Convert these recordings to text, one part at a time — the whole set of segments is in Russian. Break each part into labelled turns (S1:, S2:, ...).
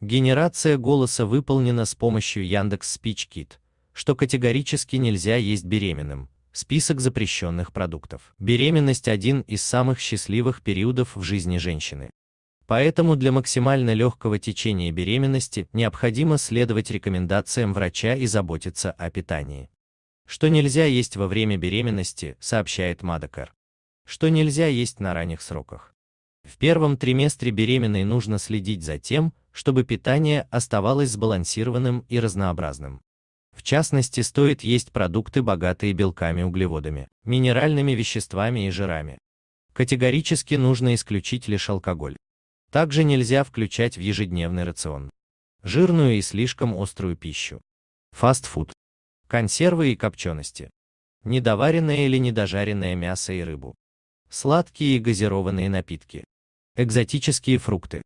S1: Генерация голоса выполнена с помощью Яндекс SpeechKit, что категорически нельзя есть беременным. Список запрещенных продуктов. Беременность – один из самых счастливых периодов в жизни женщины. Поэтому для максимально легкого течения беременности необходимо следовать рекомендациям врача и заботиться о питании. Что нельзя есть во время беременности, сообщает Мадакар. Что нельзя есть на ранних сроках. В первом триместре беременной нужно следить за тем, чтобы питание оставалось сбалансированным и разнообразным. В частности, стоит есть продукты, богатые белками, углеводами, минеральными веществами и жирами. Категорически нужно исключить лишь алкоголь. Также нельзя включать в ежедневный рацион жирную и слишком острую пищу, фастфуд, консервы и копчености, недоваренное или недожаренное мясо и рыбу, сладкие и газированные напитки, экзотические фрукты,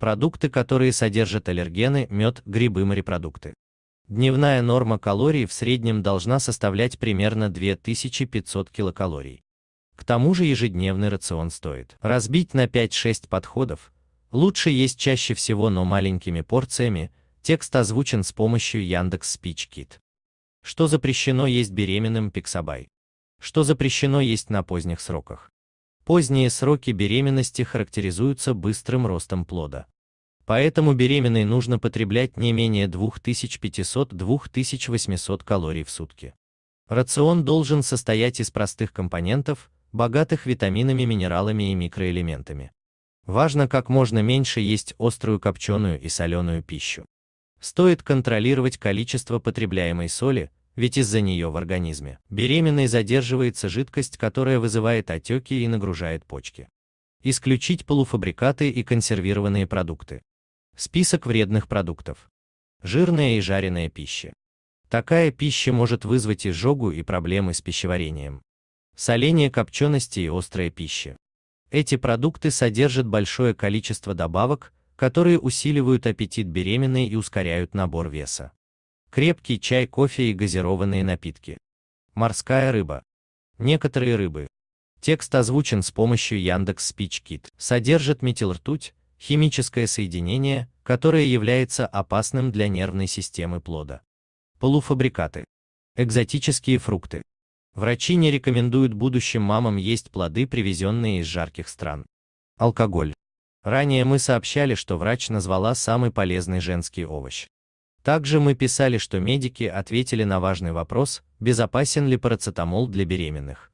S1: продукты, которые содержат аллергены, мед, грибы, морепродукты. Дневная норма калорий в среднем должна составлять примерно 2500 килокалорий. К тому же ежедневный рацион стоит разбить на 5-6 подходов, лучше есть чаще всего, но маленькими порциями, текст озвучен с помощью Яндекс Спичкит. Что запрещено есть беременным Пиксабай? Что запрещено есть на поздних сроках? Поздние сроки беременности характеризуются быстрым ростом плода. Поэтому беременной нужно потреблять не менее 2500-2800 калорий в сутки. Рацион должен состоять из простых компонентов, богатых витаминами, минералами и микроэлементами. Важно как можно меньше есть острую копченую и соленую пищу. Стоит контролировать количество потребляемой соли, ведь из-за нее в организме беременной задерживается жидкость, которая вызывает отеки и нагружает почки. Исключить полуфабрикаты и консервированные продукты. Список вредных продуктов. Жирная и жареная пища. Такая пища может вызвать изжогу и проблемы с пищеварением. Соление копчености и острая пища. Эти продукты содержат большое количество добавок, которые усиливают аппетит беременной и ускоряют набор веса крепкий чай, кофе и газированные напитки. Морская рыба. Некоторые рыбы. Текст озвучен с помощью Яндекс Спичкит. Содержит метилртуть, химическое соединение, которое является опасным для нервной системы плода. Полуфабрикаты. Экзотические фрукты. Врачи не рекомендуют будущим мамам есть плоды, привезенные из жарких стран. Алкоголь. Ранее мы сообщали, что врач назвала самый полезный женский овощ. Также мы писали, что медики ответили на важный вопрос, безопасен ли парацетамол для беременных.